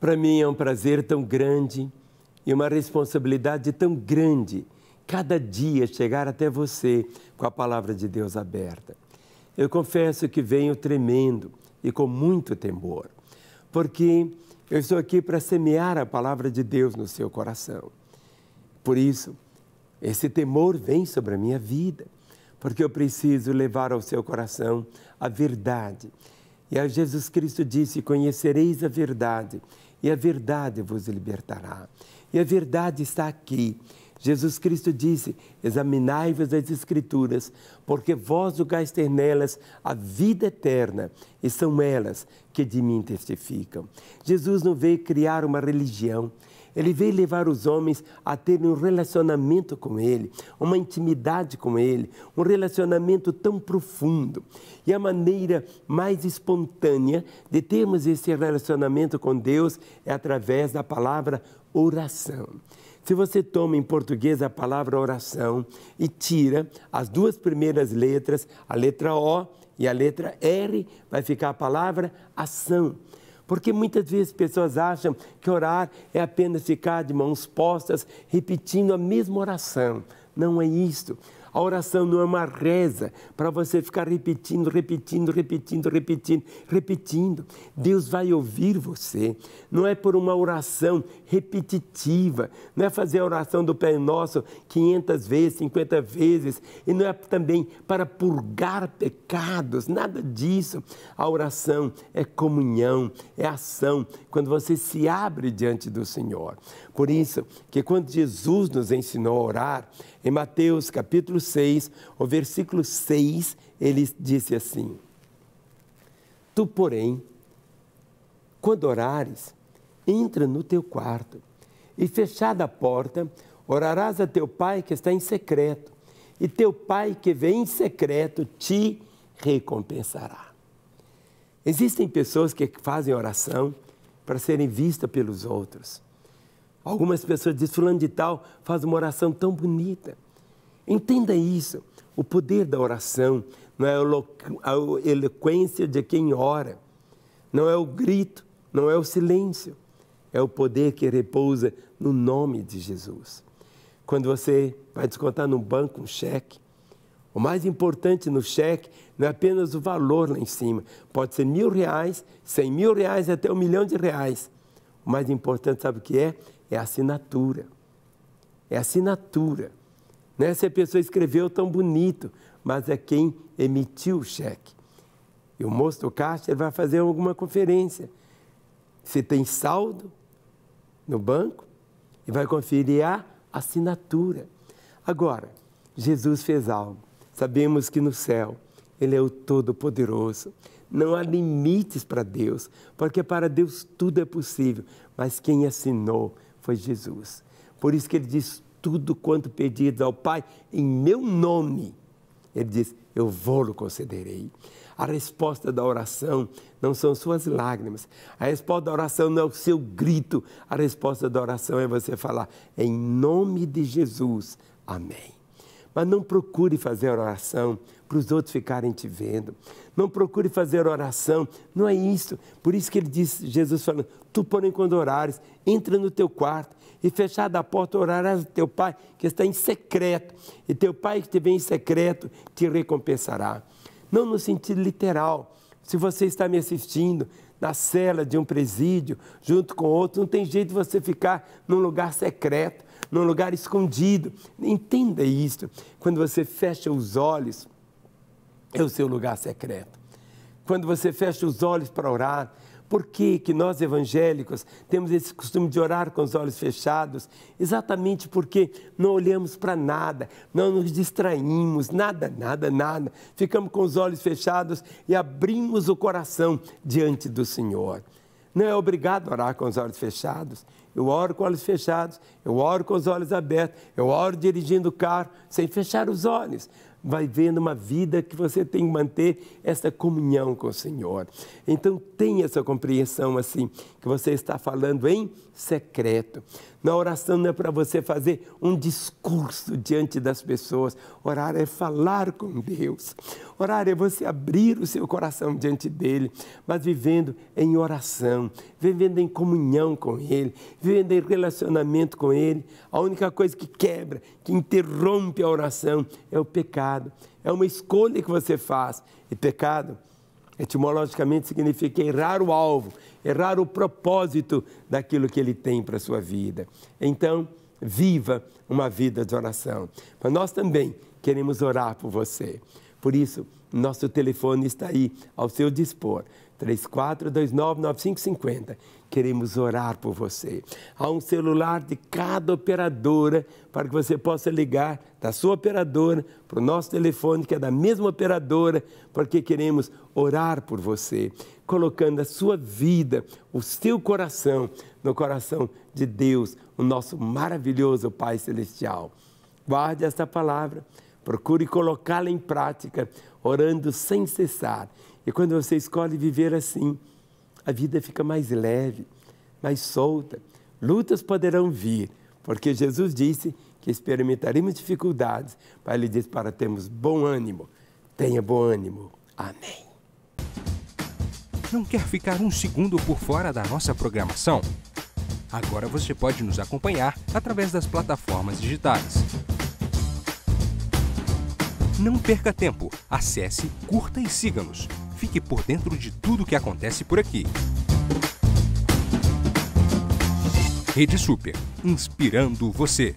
Para mim é um prazer tão grande e uma responsabilidade tão grande cada dia chegar até você com a palavra de Deus aberta. Eu confesso que venho tremendo e com muito temor, porque eu estou aqui para semear a palavra de Deus no seu coração. Por isso, esse temor vem sobre a minha vida, porque eu preciso levar ao seu coração a verdade. E a Jesus Cristo disse: Conhecereis a verdade, e a verdade vos libertará. E a verdade está aqui. Jesus Cristo disse: Examinai-vos as Escrituras, porque vós julgais ter nelas a vida eterna, e são elas que de mim testificam. Jesus não veio criar uma religião, ele veio levar os homens a terem um relacionamento com Ele, uma intimidade com Ele, um relacionamento tão profundo. E a maneira mais espontânea de termos esse relacionamento com Deus é através da palavra oração. Se você toma em português a palavra oração e tira as duas primeiras letras, a letra O e a letra R, vai ficar a palavra ação. Porque muitas vezes pessoas acham que orar é apenas ficar de mãos postas repetindo a mesma oração. Não é isto. A oração não é uma reza para você ficar repetindo, repetindo, repetindo, repetindo, repetindo. Deus vai ouvir você. Não é por uma oração repetitiva. Não é fazer a oração do Pai Nosso 500 vezes, 50 vezes. E não é também para purgar pecados. Nada disso. A oração é comunhão, é ação. Quando você se abre diante do Senhor. Por isso que quando Jesus nos ensinou a orar, em Mateus capítulo 6, o versículo 6, ele disse assim: Tu, porém, quando orares, entra no teu quarto e fechada a porta, orarás a teu pai que está em secreto, e teu pai que vem em secreto te recompensará. Existem pessoas que fazem oração para serem vistas pelos outros Algumas pessoas dizem, fulano de tal faz uma oração tão bonita. Entenda isso, o poder da oração não é a eloquência de quem ora, não é o grito, não é o silêncio, é o poder que repousa no nome de Jesus. Quando você vai descontar no banco um cheque, o mais importante no cheque não é apenas o valor lá em cima, pode ser mil reais, cem mil reais, até um milhão de reais mais importante, sabe o que é? É a assinatura. É a assinatura. Né? Se a pessoa escreveu tão bonito, mas é quem emitiu o cheque. E o moço do caixa ele vai fazer alguma conferência. Se tem saldo no banco, e vai conferir a assinatura. Agora, Jesus fez algo. Sabemos que no céu ele é o Todo-Poderoso, não há limites para Deus, porque para Deus tudo é possível. Mas quem assinou foi Jesus. Por isso que ele diz: tudo quanto pedido ao Pai em meu nome, ele diz: eu vou-lo concederei. A resposta da oração não são suas lágrimas. A resposta da oração não é o seu grito. A resposta da oração é você falar: em nome de Jesus. Amém. Mas não procure fazer oração para os outros ficarem te vendo. Não procure fazer oração. Não é isso. Por isso que ele diz, Jesus falando, tu porém quando orares, entra no teu quarto e fechada a porta orarás ao teu pai que está em secreto. E teu pai que te vem em secreto te recompensará. Não no sentido literal. Se você está me assistindo, na cela de um presídio, junto com outro, não tem jeito de você ficar num lugar secreto num lugar escondido. Entenda isto. Quando você fecha os olhos, é o seu lugar secreto. Quando você fecha os olhos para orar, por que, que nós evangélicos temos esse costume de orar com os olhos fechados? Exatamente porque não olhamos para nada, não nos distraímos, nada, nada, nada. Ficamos com os olhos fechados e abrimos o coração diante do Senhor. Não é obrigado a orar com os olhos fechados. Eu oro com os olhos fechados, eu oro com os olhos abertos, eu oro dirigindo o carro sem fechar os olhos vai vendo uma vida que você tem que manter essa comunhão com o Senhor. Então tenha essa compreensão assim, que você está falando em secreto. Na oração não é para você fazer um discurso diante das pessoas. Orar é falar com Deus. Orar é você abrir o seu coração diante dele, mas vivendo em oração, vivendo em comunhão com ele, vivendo em relacionamento com ele. A única coisa que quebra, que interrompe a oração é o pecado pecado. É uma escolha que você faz. E pecado, etimologicamente, significa errar o alvo, errar o propósito daquilo que ele tem para a sua vida. Então, viva uma vida de oração. Mas nós também queremos orar por você. Por isso, nosso telefone está aí ao seu dispor. 34299550. Queremos orar por você. Há um celular de cada operadora para que você possa ligar da sua operadora para o nosso telefone, que é da mesma operadora, porque queremos orar por você, colocando a sua vida, o seu coração, no coração de Deus, o nosso maravilhoso Pai Celestial. Guarde esta palavra, procure colocá-la em prática, orando sem cessar e quando você escolhe viver assim, a vida fica mais leve, mais solta. Lutas poderão vir, porque Jesus disse que experimentaremos dificuldades, mas ele diz para termos bom ânimo. Tenha bom ânimo. Amém. Não quer ficar um segundo por fora da nossa programação? Agora você pode nos acompanhar através das plataformas digitais. Não perca tempo, acesse, curta e siga-nos. Fique por dentro de tudo o que acontece por aqui. Rede Super, inspirando você.